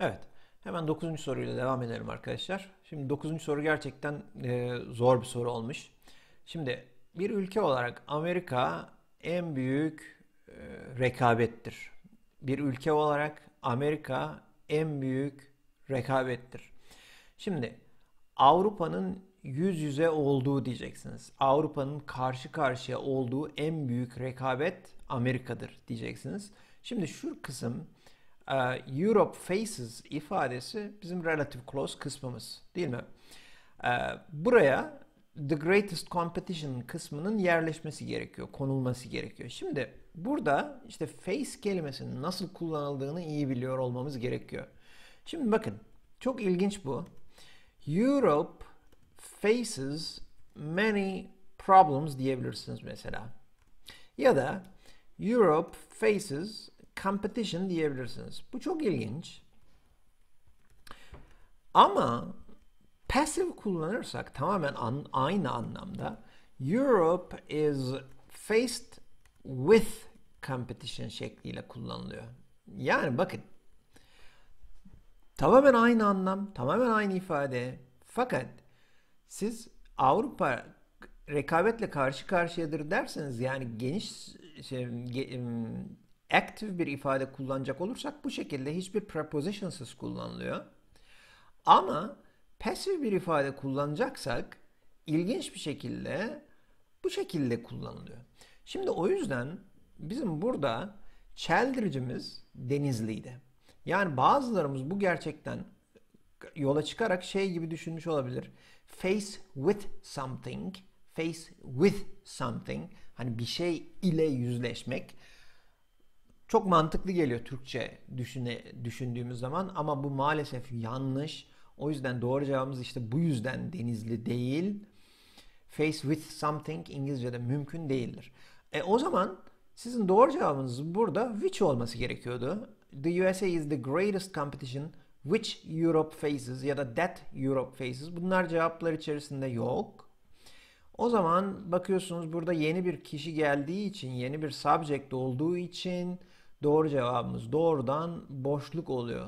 Evet. Hemen 9. soruyla devam edelim arkadaşlar. Şimdi 9. soru gerçekten e, zor bir soru olmuş. Şimdi bir ülke olarak Amerika en büyük e, rekabettir. Bir ülke olarak Amerika en büyük rekabettir. Şimdi Avrupa'nın yüz yüze olduğu diyeceksiniz. Avrupa'nın karşı karşıya olduğu en büyük rekabet Amerika'dır diyeceksiniz. Şimdi şu kısım ee, Europe faces ifadesi bizim relative clause kısmımız değil mi? Ee, buraya the greatest competition kısmının yerleşmesi gerekiyor, konulması gerekiyor. Şimdi burada işte face kelimesinin nasıl kullanıldığını iyi biliyor olmamız gerekiyor. Şimdi bakın çok ilginç bu. Europe faces many problems diyebilirsiniz mesela. Ya da Europe faces competition diyebilirsiniz. Bu çok ilginç. Ama passive kullanırsak tamamen an, aynı anlamda Europe is faced with competition şekliyle kullanılıyor. Yani bakın tamamen aynı anlam, tamamen aynı ifade. Fakat siz Avrupa rekabetle karşı karşıyadır derseniz yani geniş şey, active bir ifade kullanacak olursak bu şekilde hiçbir prepositionsız kullanılıyor. Ama passive bir ifade kullanacaksak ilginç bir şekilde bu şekilde kullanılıyor. Şimdi o yüzden bizim burada çeldiricimiz Denizli'ydi. Yani bazılarımız bu gerçekten yola çıkarak şey gibi düşünmüş olabilir. Face with something, face with something. Hani bir şey ile yüzleşmek çok mantıklı geliyor Türkçe düşüne, düşündüğümüz zaman ama bu maalesef yanlış. O yüzden doğru cevabımız işte bu yüzden denizli değil. Face with something İngilizce'de mümkün değildir. E o zaman sizin doğru cevabınız burada which olması gerekiyordu. The USA is the greatest competition which Europe faces ya da that Europe faces. Bunlar cevaplar içerisinde yok. O zaman bakıyorsunuz burada yeni bir kişi geldiği için, yeni bir subject olduğu için doğru cevabımız doğrudan boşluk oluyor.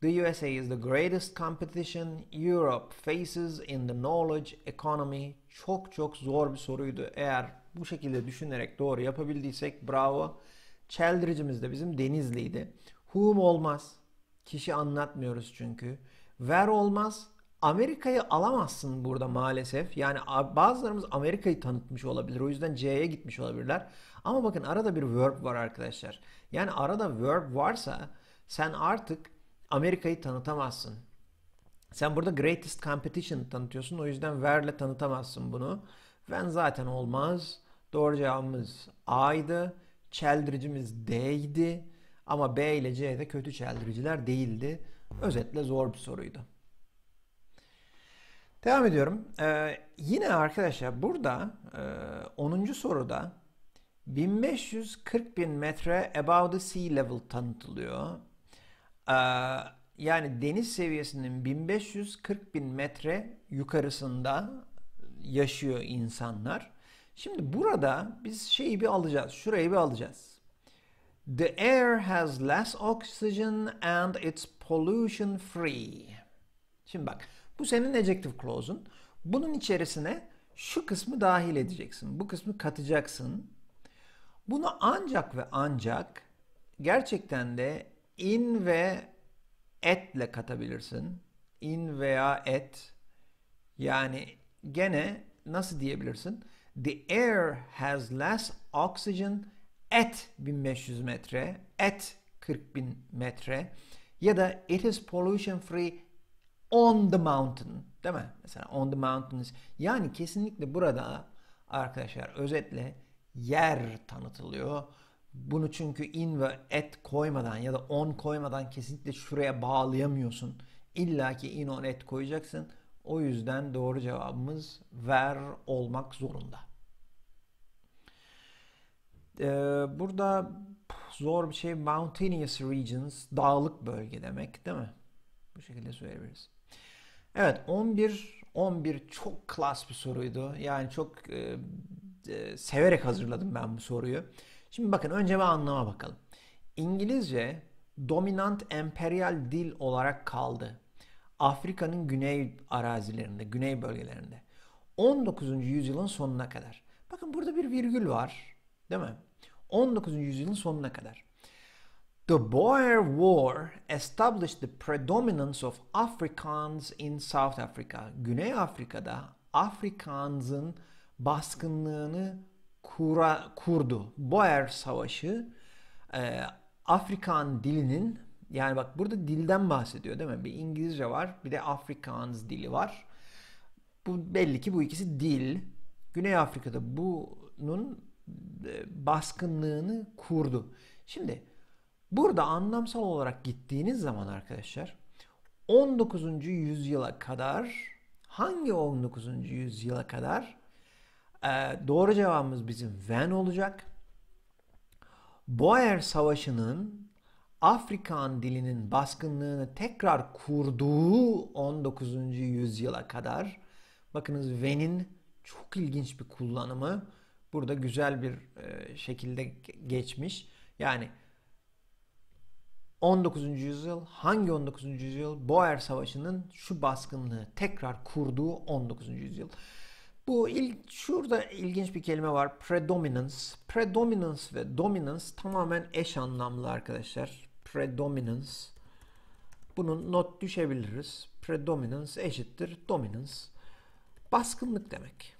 The USA is the greatest competition Europe faces in the knowledge economy. Çok çok zor bir soruydu. Eğer bu şekilde düşünerek doğru yapabildiysek bravo. Çeldiricimiz de bizim Denizli'ydi. Whom olmaz. Kişi anlatmıyoruz çünkü. Where olmaz. Amerika'yı alamazsın burada maalesef. Yani bazılarımız Amerika'yı tanıtmış olabilir. O yüzden C'ye gitmiş olabilirler. Ama bakın arada bir verb var arkadaşlar. Yani arada verb varsa sen artık Amerika'yı tanıtamazsın. Sen burada greatest competition tanıtıyorsun. O yüzden verle tanıtamazsın bunu. Ben zaten olmaz. Doğru cevabımız A'ydı. Çeldiricimiz D'ydi. Ama B ile C de kötü çeldiriciler değildi. Özetle zor bir soruydu. Devam ediyorum. Ee, yine arkadaşlar burada e, 10. soruda 1540 bin metre above the sea level tanıtılıyor. Ee, yani deniz seviyesinin 1540 bin metre yukarısında yaşıyor insanlar. Şimdi burada biz şeyi bir alacağız. Şurayı bir alacağız. The air has less oxygen and it's pollution free. Şimdi bak bu senin ejective clause'un. Bunun içerisine şu kısmı dahil edeceksin. Bu kısmı katacaksın. Bunu ancak ve ancak gerçekten de in ve etle katabilirsin. In veya et. Yani gene nasıl diyebilirsin? The air has less oxygen at 1500 metre, at 40 metre ya da it is pollution free on the mountain değil mi? Mesela on the mountains. Yani kesinlikle burada arkadaşlar özetle yer tanıtılıyor. Bunu çünkü in ve et koymadan ya da on koymadan kesinlikle şuraya bağlayamıyorsun. İlla ki in on et koyacaksın. O yüzden doğru cevabımız ver olmak zorunda. Ee, burada zor bir şey mountainous regions dağlık bölge demek değil mi? Bu şekilde söyleyebiliriz. Evet 11 11 çok klas bir soruydu. Yani çok e, e, severek hazırladım ben bu soruyu. Şimdi bakın önce bir anlama bakalım. İngilizce dominant emperyal dil olarak kaldı. Afrika'nın güney arazilerinde, güney bölgelerinde. 19. yüzyılın sonuna kadar. Bakın burada bir virgül var, değil mi? 19. yüzyılın sonuna kadar. The Boer War established the predominance of Afrikaans in South Africa. Güney Afrika'da Afrikaans'ın baskınlığını kura, kurdu. Boer Savaşı e, Afrikaan dilinin yani bak burada dilden bahsediyor değil mi? Bir İngilizce var bir de Afrikaans dili var. Bu belli ki bu ikisi dil. Güney Afrika'da bunun e, baskınlığını kurdu. Şimdi Burada anlamsal olarak gittiğiniz zaman arkadaşlar 19. yüzyıla kadar hangi 19. yüzyıla kadar ee, doğru cevabımız bizim Van olacak. Boer Savaşı'nın Afrikan dilinin baskınlığını tekrar kurduğu 19. yüzyıla kadar bakınız Ven'in çok ilginç bir kullanımı burada güzel bir e, şekilde geçmiş. Yani 19. yüzyıl hangi 19. yüzyıl? Boer Savaşı'nın şu baskınlığı tekrar kurduğu 19. yüzyıl. Bu ilk, şurada ilginç bir kelime var. Predominance. Predominance ve dominance tamamen eş anlamlı arkadaşlar. Predominance. Bunun not düşebiliriz. Predominance eşittir dominance. Baskınlık demek.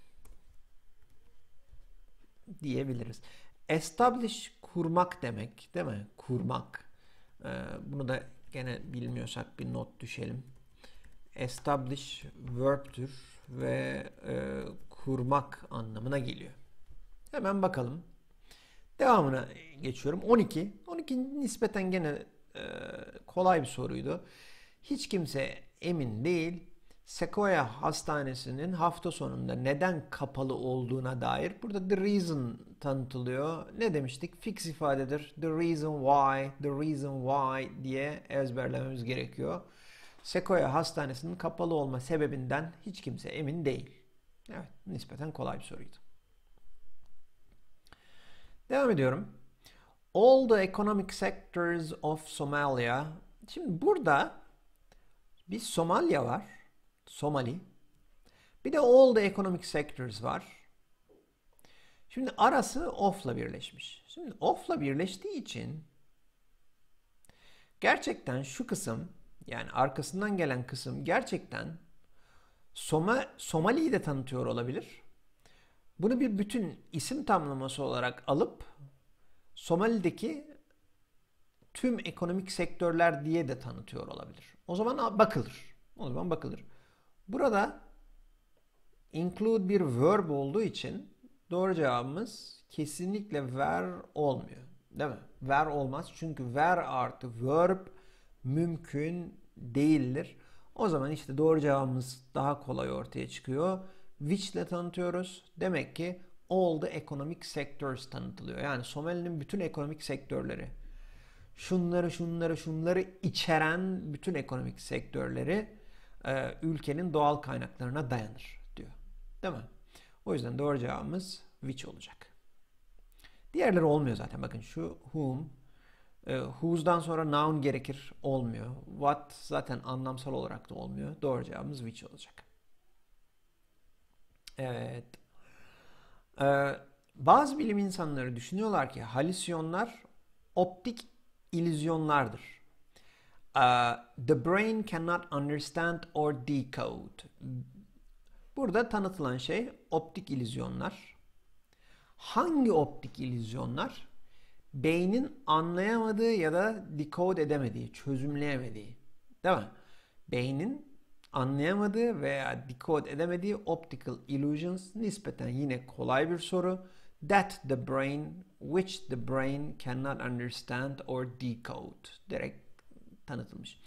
Diyebiliriz. Establish kurmak demek değil mi? Kurmak. Ee, bunu da gene bilmiyorsak bir not düşelim. Establish verb'tür ve e, kurmak anlamına geliyor. Hemen bakalım. Devamına geçiyorum. 12. 12 nispeten gene e, kolay bir soruydu. Hiç kimse emin değil. Sequoia Hastanesi'nin hafta sonunda neden kapalı olduğuna dair burada the reason tanıtılıyor. Ne demiştik? Fix ifadedir. The reason why, the reason why diye ezberlememiz gerekiyor. Sequoia Hastanesi'nin kapalı olma sebebinden hiç kimse emin değil. Evet, nispeten kolay bir soruydu. Devam ediyorum. All the economic sectors of Somalia. Şimdi burada bir Somalya var. Somali. Bir de all the economic sectors var. Şimdi arası off'la birleşmiş. Şimdi off'la birleştiği için gerçekten şu kısım yani arkasından gelen kısım gerçekten Soma, Somali'yi de tanıtıyor olabilir. Bunu bir bütün isim tamlaması olarak alıp Somali'deki tüm ekonomik sektörler diye de tanıtıyor olabilir. O zaman bakılır. O zaman bakılır. Burada include bir verb olduğu için doğru cevabımız kesinlikle ver olmuyor. Değil mi? Ver olmaz. Çünkü ver artı verb mümkün değildir. O zaman işte doğru cevabımız daha kolay ortaya çıkıyor. Which ile tanıtıyoruz. Demek ki all the economic sectors tanıtılıyor. Yani Somali'nin bütün ekonomik sektörleri. Şunları şunları şunları içeren bütün ekonomik sektörleri e, ülkenin doğal kaynaklarına dayanır diyor. Değil mi? O yüzden doğru cevabımız which olacak. Diğerleri olmuyor zaten. Bakın şu whom, e, whose'dan sonra noun gerekir olmuyor. What zaten anlamsal olarak da olmuyor. Doğru cevabımız which olacak. Evet. Ee, bazı bilim insanları düşünüyorlar ki halüsyonlar optik ilüzyonlardır. Uh, the brain cannot understand or decode. Burada tanıtılan şey optik ilüzyonlar. Hangi optik ilüzyonlar? Beynin anlayamadığı ya da decode edemediği, çözümleyemediği. Değil mi? Beynin anlayamadığı veya decode edemediği optical illusions nispeten yine kolay bir soru. That the brain, which the brain cannot understand or decode. Direkt tanıtılmış.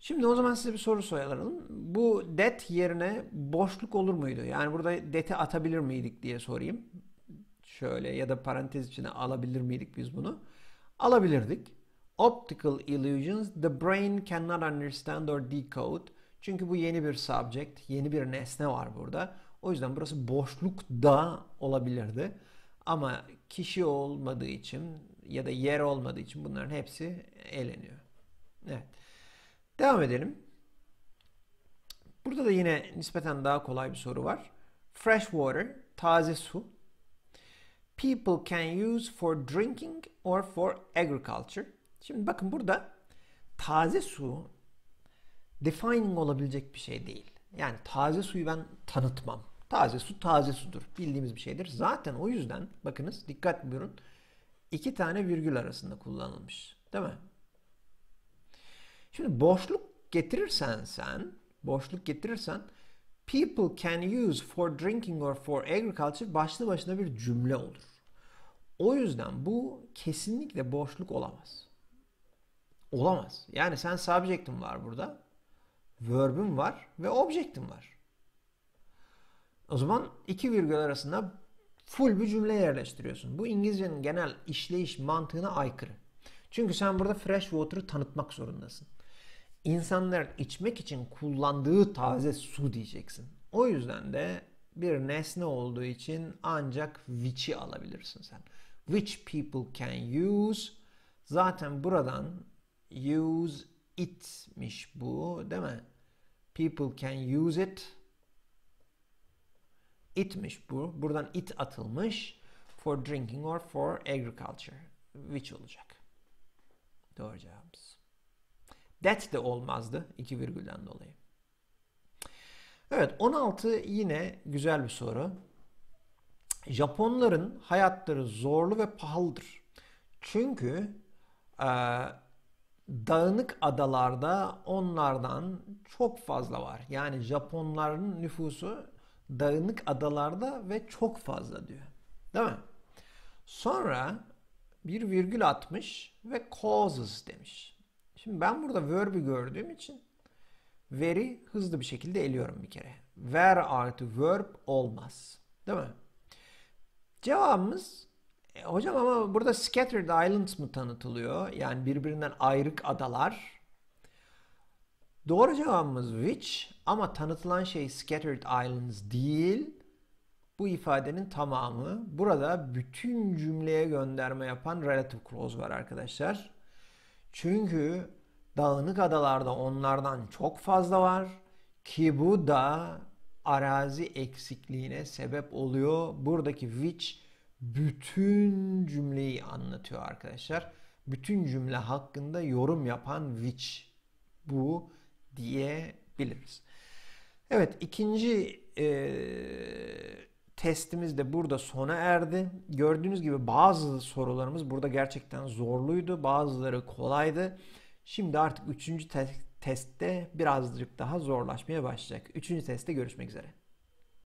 Şimdi o zaman size bir soru soralım. Bu det yerine boşluk olur muydu? Yani burada det'i atabilir miydik diye sorayım. Şöyle ya da parantez içine alabilir miydik biz bunu? Alabilirdik. Optical illusions the brain cannot understand or decode. Çünkü bu yeni bir subject, yeni bir nesne var burada. O yüzden burası boşluk da olabilirdi. Ama kişi olmadığı için ya da yer olmadığı için bunların hepsi eleniyor. Evet. Devam edelim. Burada da yine nispeten daha kolay bir soru var. Fresh water, taze su. People can use for drinking or for agriculture. Şimdi bakın burada taze su defining olabilecek bir şey değil. Yani taze suyu ben tanıtmam. Taze su taze sudur. Bildiğimiz bir şeydir. Zaten o yüzden bakınız dikkat buyurun. iki tane virgül arasında kullanılmış. Değil mi? Şimdi boşluk getirirsen sen, boşluk getirirsen people can use for drinking or for agriculture başlı başına bir cümle olur. O yüzden bu kesinlikle boşluk olamaz. Olamaz. Yani sen subject'in var burada. verb'im var ve object'im var. O zaman iki virgül arasında full bir cümle yerleştiriyorsun. Bu İngilizcenin genel işleyiş mantığına aykırı. Çünkü sen burada fresh water'ı tanıtmak zorundasın insanların içmek için kullandığı taze su diyeceksin. O yüzden de bir nesne olduğu için ancak which'i alabilirsin sen. Which people can use. Zaten buradan use it'miş bu değil mi? People can use it. It'miş bu. Buradan it atılmış. For drinking or for agriculture. Which olacak. Doğru cevabımız. That de olmazdı 2 virgülden dolayı. Evet 16 yine güzel bir soru. Japonların hayatları zorlu ve pahalıdır. Çünkü e, dağınık adalarda onlardan çok fazla var. Yani Japonların nüfusu dağınık adalarda ve çok fazla diyor. Değil mi? Sonra bir virgül atmış ve causes demiş. Şimdi ben burada verb'i gördüğüm için veri hızlı bir şekilde eliyorum bir kere. Ver artı verb olmaz. Değil mi? Cevabımız e, hocam ama burada scattered islands mı tanıtılıyor? Yani birbirinden ayrık adalar. Doğru cevabımız which ama tanıtılan şey scattered islands değil. Bu ifadenin tamamı. Burada bütün cümleye gönderme yapan relative clause var arkadaşlar. Çünkü dağınık adalarda onlardan çok fazla var ki bu da arazi eksikliğine sebep oluyor. Buradaki which bütün cümleyi anlatıyor arkadaşlar. Bütün cümle hakkında yorum yapan which bu diyebiliriz. Evet ikinci e, testimiz de burada sona erdi. Gördüğünüz gibi bazı sorularımız burada gerçekten zorluydu. Bazıları kolaydı. Şimdi artık üçüncü Te testte birazcık daha zorlaşmaya başlayacak. Üçüncü testte görüşmek üzere.